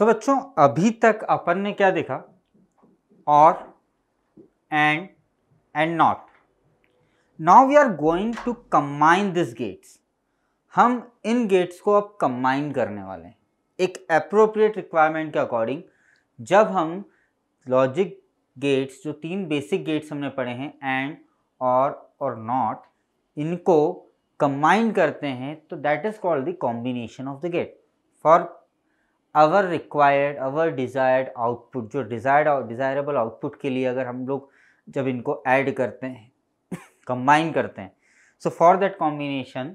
सो so, बच्चों अभी तक अपन ने क्या देखा और and and not now we are going to combine this gates हम इन गेट्स को अब कम्बाइन करने वाले हैं एक अप्रोप्रिएट रिक्वायरमेंट के अकॉर्डिंग जब हम लॉजिक गेट्स जो तीन बेसिक गेट्स हमने पढ़े हैं एंड और और नॉट इनको कंबाइन करते हैं तो that is called the combination of the gate for our required our desired output जो डिज़ायर्ड डिज़ायरेबल आउटपुट के लिए अगर हम लोग जब इनको ऐड करते हैं कंबाइन करते हैं so for that combination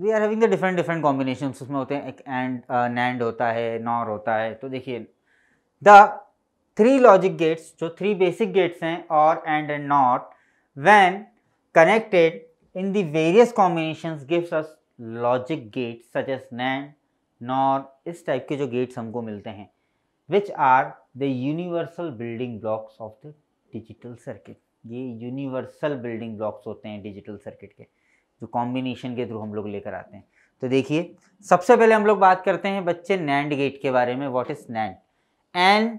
we are having the different different combination उसमें होते हैं एक एंड नैंड होता है नॉर होता है तो देखिए द थ्री लॉजिक गेट्स जो थ्री बेसिक गेट्स हैं और and and not when connected in the various combination gives us logic gates such as NAND NOR इस टाइप के जो गेट्स हमको मिलते हैं which are the universal building blocks of the digital circuit ये universal building blocks होते हैं digital circuit के जो कॉम्बिनेशन के थ्रू हम लोग लेकर आते हैं तो देखिए सबसे पहले हम लोग बात करते हैं बच्चे नैंड गेट के बारे में what is NAND N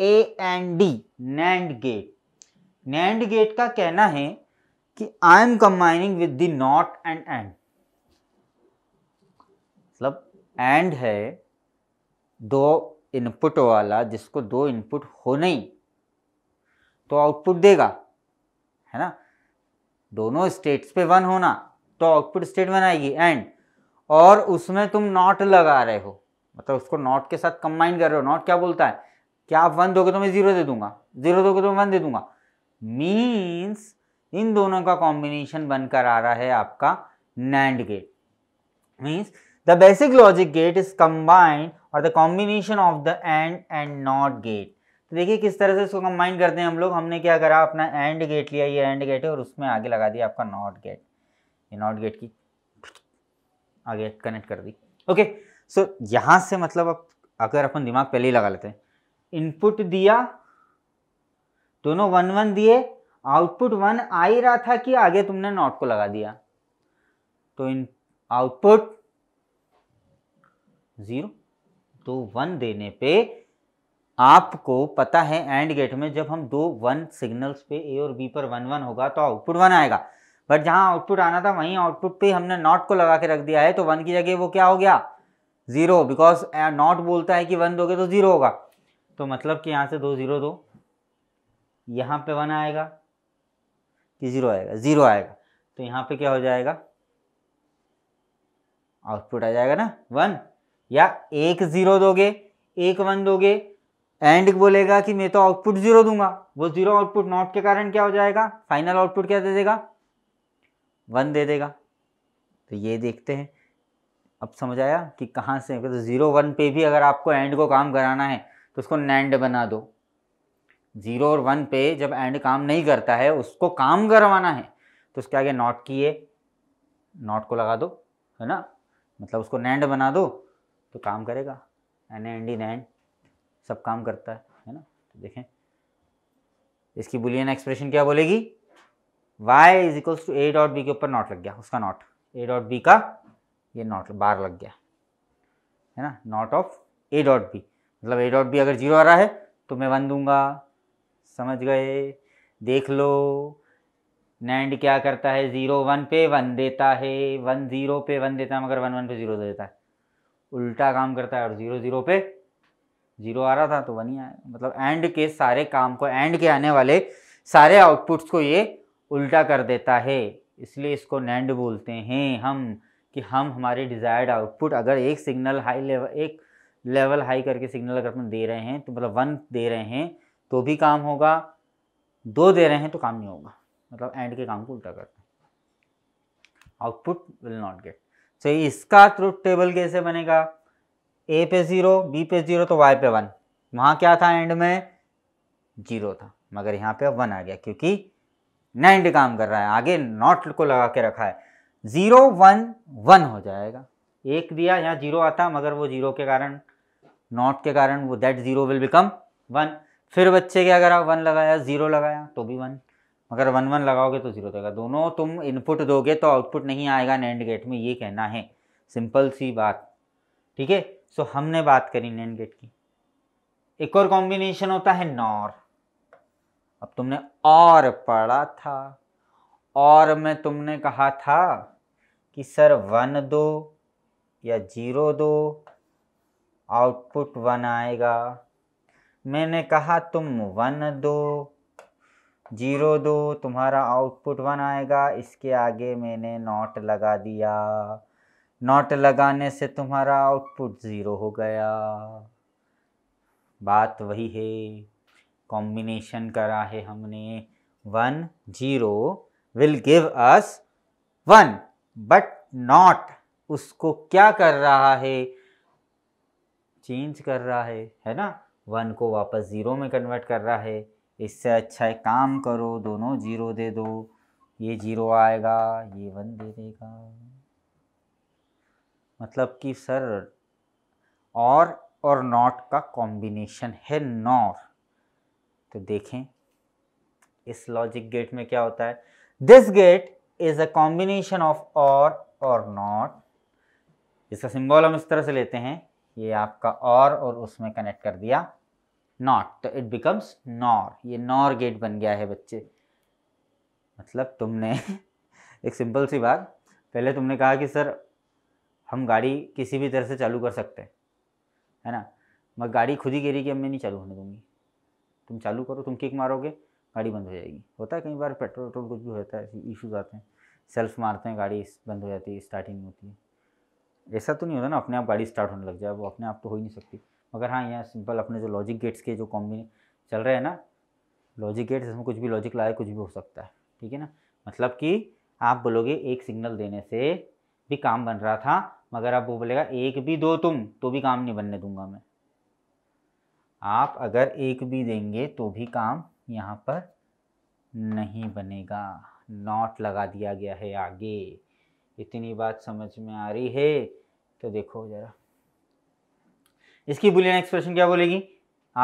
A N D NAND gate NAND gate का कहना है कि I am combining with the NOT AND AND मतलब एंड है दो इनपुट वाला जिसको दो इनपुट हो नहीं तो आउटपुट देगा है ना दोनों स्टेट्स पे वन होना तो आउटपुट स्टेट आएगी एंड और उसमें तुम नॉट लगा रहे हो मतलब उसको नॉट के साथ कंबाइन कर रहे हो नॉट क्या बोलता है क्या आप वन दोगे तो मैं जीरो दे दूंगा जीरो दोगे तो मैं वन दे दूंगा मीन्स इन दोनों का कॉम्बिनेशन बनकर आ रहा है आपका NAND gate means the basic logic gate is combined और the combination of the AND and NOT gate तो देखिए किस तरह से इसको कंबाइन करते हैं हम लोग हमने क्या करा अपना एंड गेट लिया ये एंड गेट है और उसमें आगे लगा दिया आपका नॉट गेट ये नॉट गेट की आगे कनेक्ट कर दी ओके सो यहां से मतलब अब अगर अपन दिमाग पहले ही लगा लेते हैं इनपुट दिया दोनों वन वन दिए आउटपुट वन आ ही रहा था कि आगे तुमने नॉट को लगा दिया तो इन आउटपुट जीरो तो वन देने पे आपको पता है एंड गेट में जब हम दो वन सिग्नल्स पे ए और बी पर वन वन होगा तो आउटपुट वन आएगा बट जहां आउटपुट आना था वहीं आउटपुट पे हमने नॉट को लगा के रख दिया है तो वन की जगह वो क्या हो गया जीरो बिकॉज नॉट बोलता है कि वन दोगे तो जीरो होगा तो मतलब कि यहां से दो जीरो दो यहां पे वन आएगा कि ज़ीरो आएगा ज़ीरो आएगा तो यहाँ पे क्या हो जाएगा आउटपुट आ जाएगा ना वन या एक ज़ीरो दोगे एक वन दोगे एंड बोलेगा कि मैं तो आउटपुट ज़ीरो दूंगा वो ज़ीरो आउटपुट नॉट के कारण क्या हो जाएगा फाइनल आउटपुट क्या दे देगा वन दे देगा तो ये देखते हैं अब समझ आया कि कहाँ से तो ज़ीरो वन पे भी अगर आपको एंड को काम कराना है तो उसको नैंड बना दो जीरो और वन पे जब एंड काम नहीं करता है उसको काम करवाना है तो उसके आगे नॉट किए नॉट को लगा दो है ना मतलब उसको नैंड बना दो तो काम करेगा एन एंड इन एंड सब काम करता है है ना तो देखें इसकी बुलियन एक्सप्रेशन क्या बोलेगी y is equals to A dot B के ऊपर नॉट लग गया उसका नॉट ए डॉट बी का ये नॉट बार लग गया है ना NOT of A dot B मतलब ए डॉट बी अगर जीरो आ रहा है तो मैं वन दूंगा समझ गए देख लो नैंड क्या करता है ज़ीरो वन पे वन देता है वन ज़ीरो पे वन देता है मगर वन वन पे ज़ीरो दे देता है उल्टा काम करता है और ज़ीरो ज़ीरो पे ज़ीरो आ रहा था तो वन ही आया मतलब एंड के सारे काम को एंड के आने वाले सारे आउटपुट्स को ये उल्टा कर देता है इसलिए इसको नैंड बोलते हैं हम कि हम हमारे डिज़ायर्ड आउटपुट अगर एक सिग्नल हाई लेवल एक लेवल हाई करके सिग्नल अगर हम दे रहे हैं तो मतलब वन दे रहे हैं तो भी काम होगा दो दे रहे हैं तो काम नहीं होगा मतलब एंड के काम को उल्टा करते हैं output will NOT gate so इसका ट्रुथ टेबल कैसे बनेगा ए पे ज़ीरो बी पे ज़ीरो तो वाई पे वन वहाँ क्या था एंड में जीरो था मगर यहाँ पे वन आ गया क्योंकि नाइंड काम कर रहा है आगे नॉट को लगा के रखा है ज़ीरो वन वन हो जाएगा एक दिया यहाँ जीरो आता मगर वो जीरो के कारण नॉट के कारण वो that zero will become one फिर बच्चे के अगर आप वन लगाया ज़ीरो लगाया तो भी वन मगर वन वन लगाओगे तो ज़ीरो देगा दोनों तुम इनपुट दोगे तो आउटपुट नहीं आएगा नैंड गेट में ये कहना है सिंपल सी बात ठीक है सो हमने बात करी नैंड गेट की एक और कॉम्बिनेशन होता है नॉर अब तुमने और पढ़ा था और में तुमने कहा था कि सर वन दो या जीरो दो आउटपुट वन आएगा मैंने कहा तुम वन दो जीरो दो तुम्हारा आउटपुट वन आएगा इसके आगे मैंने नॉट लगा दिया नॉट लगाने से तुम्हारा आउटपुट ज़ीरो हो गया बात वही है कॉम्बिनेशन करा है हमने one zero will give us one but NOT उसको क्या कर रहा है चेंज कर रहा है है ना वन को वापस ज़ीरो में कन्वर्ट कर रहा है इससे अच्छा एक काम करो दोनों ज़ीरो दे दो ये ज़ीरो आएगा ये वन दे देगा मतलब कि सर और और नॉट का कॉम्बिनेशन है नॉर तो देखें इस लॉजिक गेट में क्या होता है this gate is a combination of OR OR not इसका सिंबल हम इस तरह से लेते हैं ये आपका और और उसमें कनेक्ट कर दिया नॉट तो इट बिकम्स नॉर ये नॉर गेट बन गया है बच्चे मतलब तुमने एक सिंपल सी बात पहले तुमने कहा कि सर हम गाड़ी किसी भी तरह से चालू कर सकते हैं है ना मैं गाड़ी खुद ही गिरी कि अब मैं नहीं चालू होने दूंगी तुम चालू करो तुम किक मारोगे गाड़ी बंद हो जाएगी होता है कई बार पेट्रोल वेट्रोल कुछ भी होता है इश्यूज आते हैं सेल्फ मारते हैं गाड़ी बंद हो जाती है स्टार्टिंग होती है ऐसा तो नहीं होता ना अपने आप गाड़ी स्टार्ट होने लग जाए वो अपने आप तो हो ही नहीं सकती मगर हाँ यहाँ सिंपल अपने जो लॉजिक गेट्स के जो कॉम्बिने चल रहे हैं ना लॉजिक गेट्स इसमें कुछ भी लॉजिक लाए कुछ भी हो सकता है ठीक है ना मतलब कि आप बोलोगे एक सिग्नल देने से भी काम बन रहा था मगर आप वो बोलेगा एक भी दो तुम तो भी काम नहीं बनने दूंगा मैं आप अगर एक भी देंगे तो भी काम यहाँ पर नहीं बनेगा नॉट लगा दिया गया है आगे इतनी बात समझ में आ रही है तो देखो ज़रा इसकी बुलियन एक्सप्रेशन क्या बोलेगी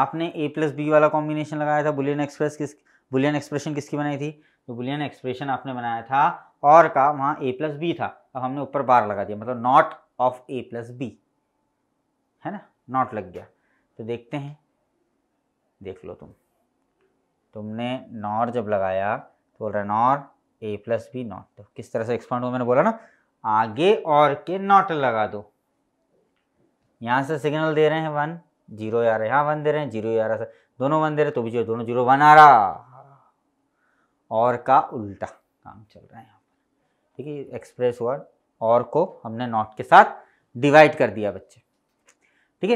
आपने ए प्लस बी वाला कॉम्बिनेशन लगाया था बुलियन एक्सप्रेस किस बुलियन एक्सप्रेशन किसकी बनाई थी तो बुलियन एक्सप्रेशन आपने बनाया था और का वहाँ ए प्लस बी था अब हमने ऊपर बार लगा दिया मतलब NOT of A plus B है ना नॉट लग गया तो देखते हैं देख लो तुम तुमने नॉर जब लगाया तो बोल रहा है NOR A plus B NOT किस तरह से एक्सपांड हुआ मैंने बोला ना आगे और के नॉट लगा दो यहाँ से सिग्नल दे रहे हैं वन जीरो आ रहा है यहाँ वन दे रहे हैं जीरो आ रहा है दोनों वन दे रहे तो भी जीरो दोनों जीरो वन आ रहा और का उल्टा काम चल रहा है यहाँ पर ठीक है एक्सप्रेस वर्ड और को हमने नॉट के साथ डिवाइड कर दिया बच्चे ठीक है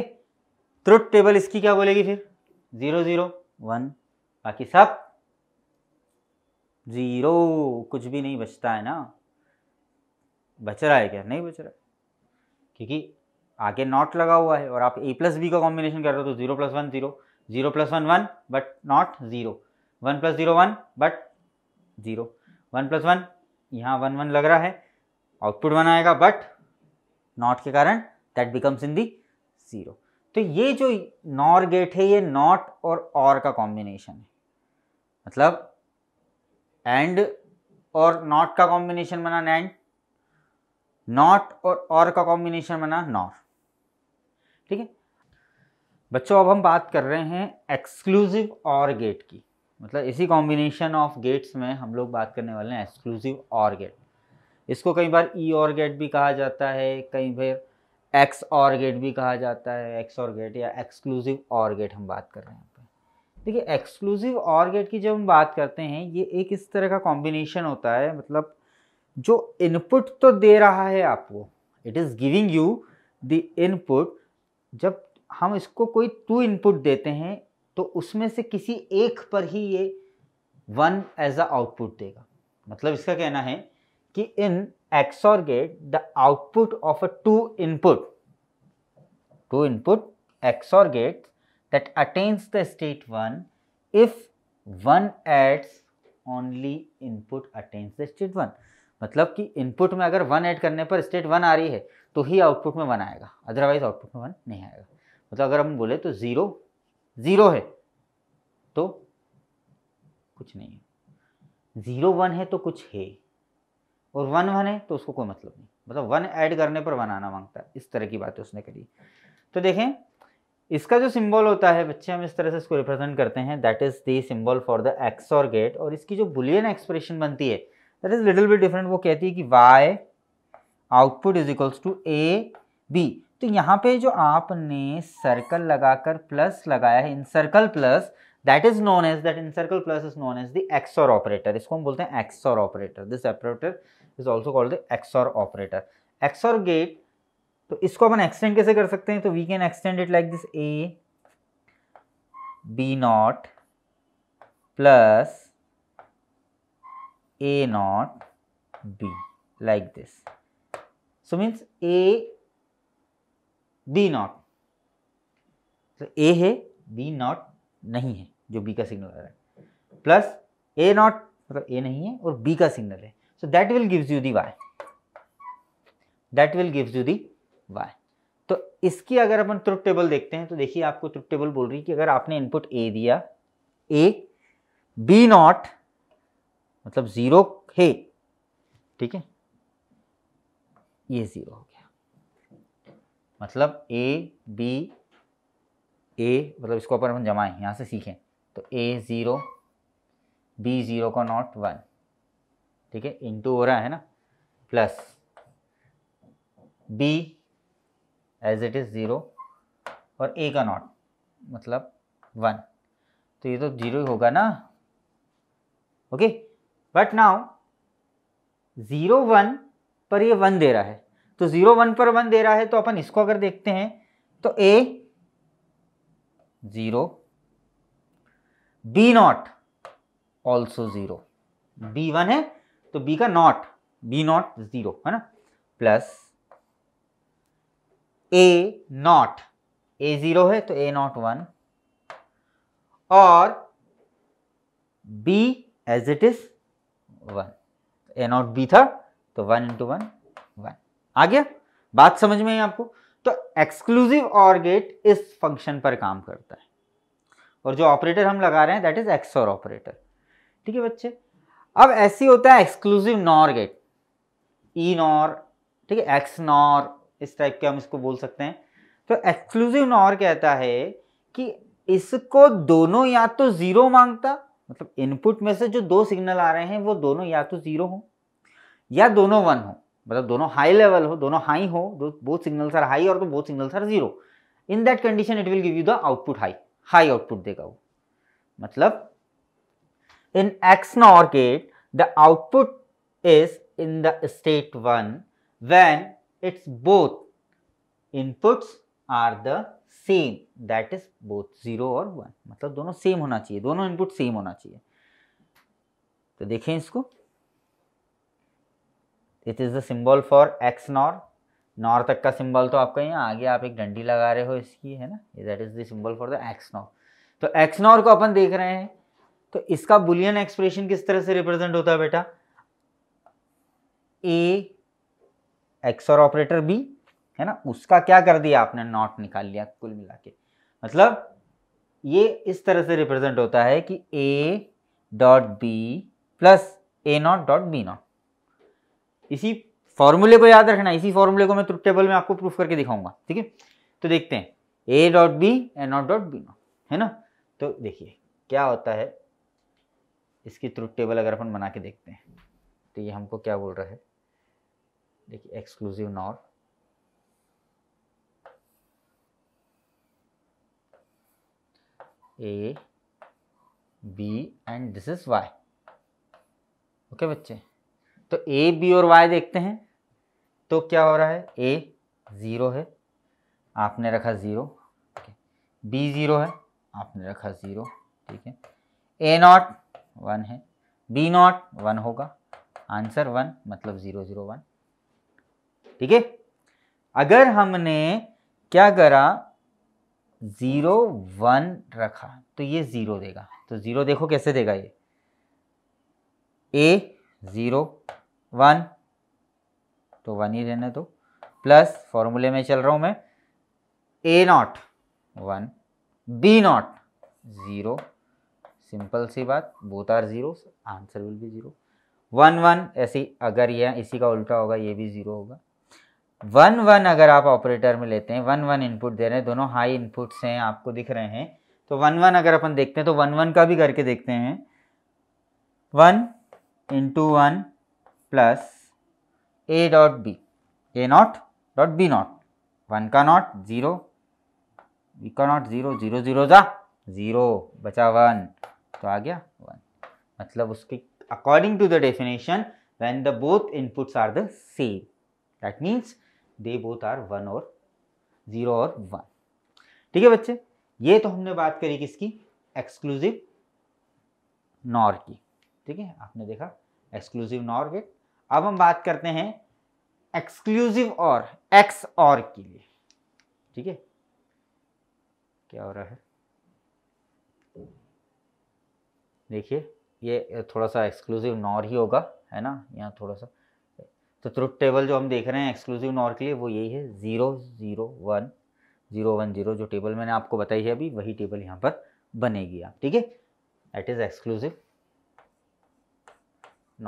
ट्रुथ टेबल इसकी क्या बोलेगी फिर जीरो जीरो वन बाकी सब ज़ीरो कुछ भी नहीं बचता है ना बच रहा है क्या नहीं बच रहा क्योंकि आगे नॉट लगा हुआ है और आप ए प्लस बी का कॉम्बिनेशन कर रहे हो तो zero plus one zero zero plus one one but NOT zero one plus zero one but zero one plus one यहाँ वन वन लग रहा है आउटपुट वन आएगा बट नॉट के कारण that becomes in the zero तो ये जो नॉर गेट है ये नॉट और और का कॉम्बिनेशन है मतलब एंड और नॉट का कॉम्बिनेशन बना नैंड नॉट और और का कॉम्बिनेशन बना नॉर ठीक है बच्चों अब हम बात कर रहे हैं एक्सक्लूसिव और गेट की मतलब इसी कॉम्बिनेशन ऑफ गेट्स में हम लोग बात करने वाले हैं एक्सक्लूसिव और गेट इसको कई बार ई और गेट भी कहा जाता है कई बार एक्स और गेट भी कहा जाता है एक्स और गेट या एक्सक्लूसिव और गेट हम बात कर रहे हैं देखिए एक्सक्लूसिव और गेट की जब हम बात करते हैं ये एक इस तरह का कॉम्बिनेशन होता है मतलब जो इनपुट तो दे रहा है आपको it is giving you the input जब हम इसको कोई टू इनपुट देते हैं तो उसमें से किसी एक पर ही ये वन एज अ आउटपुट देगा मतलब इसका कहना है कि in XOR gate the output of a two input two input XOR gate that attains the state 1 if 1 adds only input attains the state 1 मतलब कि इनपुट में अगर वन ऐड करने पर स्टेट वन आ रही है तो ही आउटपुट में वन आएगा अदरवाइज आउटपुट में वन नहीं आएगा मतलब अगर हम बोले तो ज़ीरो ज़ीरो है तो कुछ नहीं ज़ीरो वन है तो कुछ है और वन वन है तो उसको कोई मतलब नहीं मतलब वन ऐड करने पर वन आना मांगता है इस तरह की बात उसने करी तो देखें इसका जो सिंबल होता है बच्चे हम इस तरह से इसको रिप्रेजेंट करते हैं that is the symbol for the XOR gate और इसकी जो बुलियन एक्सप्रेशन बनती है that is little bit different वो कहती है कि Y output is equals to A B तो यहाँ पे जो आपने सर्कल लगाकर प्लस लगाया है in circle plus that is known as that in circle plus is known as the XOR operator इसको हम बोलते हैं XOR operator this operator is also called the XOR operator XOR gate तो इसको अपन एक्सटेंड कैसे कर सकते हैं तो we can extend it like this A B NOT plus A NOT B like this so means A B NOT तो A है बी नॉट नहीं है जो बी का सिग्नल आ रहा है प्लस ए नॉट मतलब ए नहीं है और बी का सिग्नल है so that will gives you the Y that will gives you the Y तो इसकी अगर अपन ट्रुप टेबल देखते हैं तो देखिए आपको ट्रुप टेबल बोल रही है कि अगर आपने इनपुट ए दिया ए बी नॉट मतलब जीरो है ठीक है ये जीरो हो गया मतलब ए बी ए मतलब इसको अपन अपन जमाएं यहां से सीखें तो ए ज़ीरो बी ज़ीरो का नॉट वन ठीक है इनटू हो रहा है ना plus B as it is zero और ए का नॉट मतलब वन तो ये तो ज़ीरो ही होगा ना okay but now zero one पर ये वन दे रहा है तो ज़ीरो वन पर वन दे रहा है तो अपन इसको अगर देखते हैं तो A zero B NOT also zero B one है तो बी का नॉट बी नॉट ज़ीरो है ना plus A NOT A zero है तो ए नॉट वन और B as it is one A NOT B था तो वन इंटू वन वन आ गया बात समझ में आपको तो एक्सक्लूसिव और गेट इस फंक्शन पर काम करता है और जो ऑपरेटर हम लगा रहे हैं दैट इज एक्सोर ऑपरेटर ठीक है बच्चे अब ऐसी होता है exclusive NOR gate E NOR ठीक है एक्स नॉर इस टाइप के हम इसको बोल सकते हैं तो एक्सक्लूसिव नॉर कहता है कि इसको दोनों या तो जीरो मांगता मतलब इनपुट में से जो दो सिग्नल आ रहे हैं वो दोनों या तो जीरो हो या दोनों वन हो मतलब दोनों हाई लेवल हो दोनों हाई हो दो बोथ सिग्नल सर हाई और तो both signal sir zero in that condition it will give you the output high high output देगा वो मतलब in X NOR gate the output is in the state one when it's both inputs are the same that is both 0 और 1 मतलब दोनों same होना चाहिए दोनों input same होना चाहिए तो देखें इसको this is the symbol for X NOR NOR तक का सिंबल तो आपका यहाँ आगे आप एक डंडी लगा रहे हो इसकी है ना that is the symbol for the X NOR तो एक्स नॉर को अपन देख रहे हैं तो इसका बुलियन एक्सप्रेशन किस तरह से रिप्रेजेंट होता है बेटा A X OR operator B है ना उसका क्या कर दिया आपने नॉट निकाल लिया कुल मिला के मतलब ये इस तरह से रिप्रेजेंट होता है कि A dot B plus A not dot B not इसी फॉर्मूले को याद रखना इसी फॉर्मूले को मैं ट्रुथ टेबल में आपको प्रूफ करके दिखाऊंगा ठीक है तो देखते हैं A dot B A not dot B not है ना तो देखिए क्या होता है इसकी ट्रुथ टेबल अगर अपन बना के देखते हैं तो ये हमको क्या बोल रहा है देखिए exclusive NOR A B and this is Y okay बच्चे तो ए बी और वाई देखते हैं तो क्या हो रहा है ए ज़ीरो है आपने रखा ज़ीरो बी ज़ीरो है आपने रखा ज़ीरो ठीक है ए नॉट वन है बी नॉट वन होगा आंसर वन मतलब ज़ीरो ज़ीरो वन ठीक है अगर हमने क्या करा ज़ीरो वन रखा तो ये ज़ीरो देगा तो ज़ीरो देखो कैसे देगा ये ए ज़ीरो वन तो वन ही रहने दो प्लस फॉर्मूले में चल रहा हूं मैं A not one B not zero simple सी बात both are zero answer will be zero one one ऐसी अगर यह इसी का उल्टा होगा ये भी ज़ीरो होगा वन वन अगर आप ऑपरेटर में लेते हैं वन वन इनपुट दे रहे हैं दोनों हाई इनपुट्स हैं आपको दिख रहे हैं तो वन वन अगर अपन देखते हैं तो वन वन का भी करके देखते हैं one into one plus A dot B A not dot B not one का नॉट ज़ीरो बी का नॉट ज़ीरो ज़ीरो ज़ीरो जा ज़ीरो बचा वन तो आ गया वन मतलब उसके according to the definition when the both inputs are the same that means they both are one और ज़ीरो और वन ठीक है बच्चे ये तो हमने बात करी किसकी एक्सक्लूसिव नॉर की ठीक है आपने देखा एक्सक्लूसिव नॉर के अब हम बात करते हैं एक्सक्लूसिव और एक्स और के लिए ठीक है क्या हो रहा है देखिए ये थोड़ा सा एक्सक्लूसिव नॉर ही होगा है ना यहाँ थोड़ा सा तो ट्रुथ टेबल जो हम देख रहे हैं एक्सक्लूसिव नॉर के लिए वो यही है zero zero one zero one zero जो टेबल मैंने आपको बताई है अभी वही टेबल यहाँ पर बनेगी आप ठीक है it is exclusive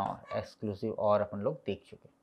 NOR exclusive OR अपन लोग देख चुके